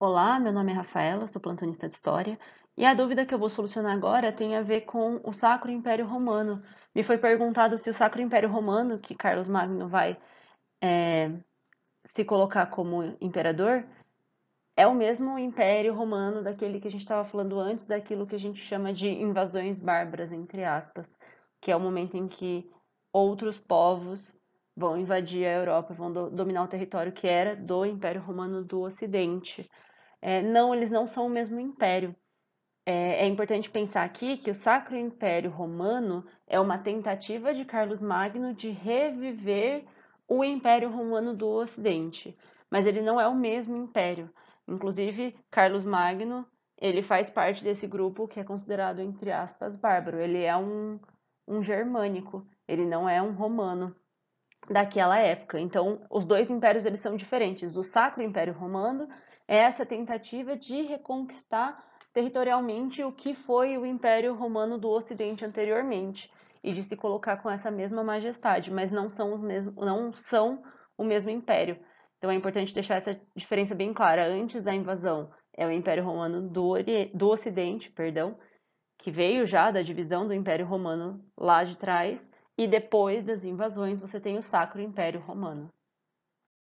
Olá, meu nome é Rafaela, sou plantonista de História, e a dúvida que eu vou solucionar agora tem a ver com o Sacro Império Romano. Me foi perguntado se o Sacro Império Romano, que Carlos Magno vai é, se colocar como imperador, é o mesmo Império Romano daquele que a gente estava falando antes, daquilo que a gente chama de invasões bárbaras, entre aspas, que é o momento em que outros povos vão invadir a Europa, vão do, dominar o território que era do Império Romano do Ocidente. É, não, eles não são o mesmo império. É, é, importante pensar aqui que o Sacro Império Romano é uma tentativa de Carlos Magno de reviver o Império Romano do Ocidente, mas ele não é o mesmo império. Inclusive, Carlos Magno ele faz parte desse grupo que é considerado entre aspas bárbaro. Ele é um, um germânico, ele não é um romano daquela época. Então, os dois impérios eles são diferentes. O Sacro Império Romano é essa tentativa de reconquistar territorialmente o que foi o Império Romano do Ocidente anteriormente e de se colocar com essa mesma majestade, mas não são, os não são o mesmo império. Então é importante deixar essa diferença bem clara. Antes da invasão é o Império Romano do, do Ocidente, perdão, que veio já da divisão do Império Romano lá de trás, e depois das invasões, você tem o Sacro Império Romano.